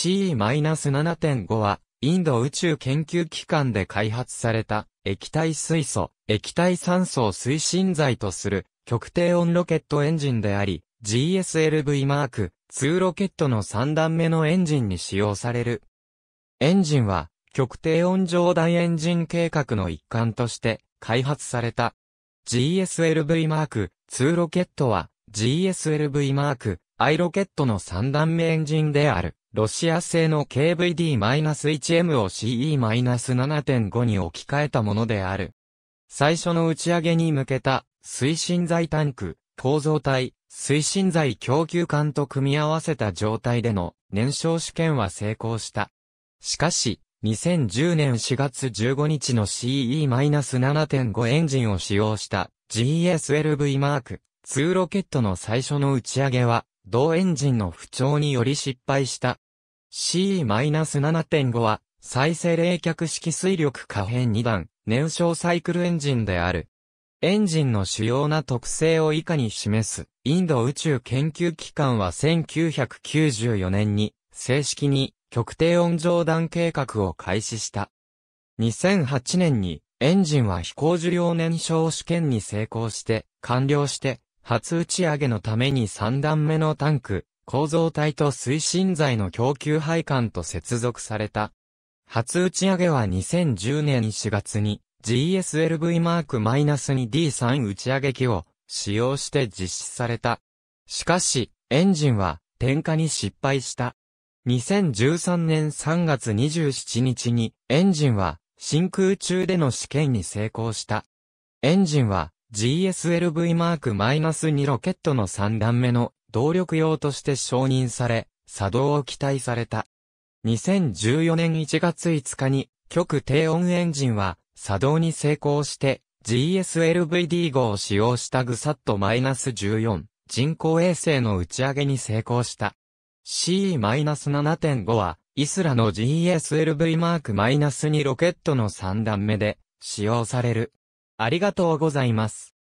C-7.5 は、インド宇宙研究機関で開発された、液体水素、液体酸素を推進剤とする、極低温ロケットエンジンであり、GSLV マーク2ロケットの3段目のエンジンに使用される。エンジンは、極低温上大エンジン計画の一環として開発された。GSLV マーク2ロケットは GSLV マーク I ロケットの3段目エンジンである。ロシア製の KVD-1M を CE-7.5 に置き換えたものである。最初の打ち上げに向けた推進剤タンク、構造体、推進剤供給管と組み合わせた状態での燃焼試験は成功した。しかし、2010年4月15日の CE-7.5 エンジンを使用した GSLV マーク2ロケットの最初の打ち上げは同エンジンの不調により失敗した。CE-7.5 は、再生冷却式水力可変2段、燃焼サイクルエンジンである。エンジンの主要な特性を以下に示す、インド宇宙研究機関は1994年に、正式に極低温上段計画を開始した。2008年に、エンジンは飛行受領燃焼試験に成功して、完了して、初打ち上げのために3段目のタンク、構造体と推進剤の供給配管と接続された。初打ち上げは2010年4月に GSLV マーク -2D3 打ち上げ機を使用して実施された。しかし、エンジンは点火に失敗した。2013年3月27日にエンジンは真空中での試験に成功した。エンジンは GSLV-2 ロケットの3段目の動力用として承認され、作動を期待された。2014年1月5日に極低温エンジンは作動に成功して GSLVD5 を使用したグサット -14 人工衛星の打ち上げに成功した。CE-7.5 はイスラの GSLV-2 ロケットの3段目で使用されるありがとうございます。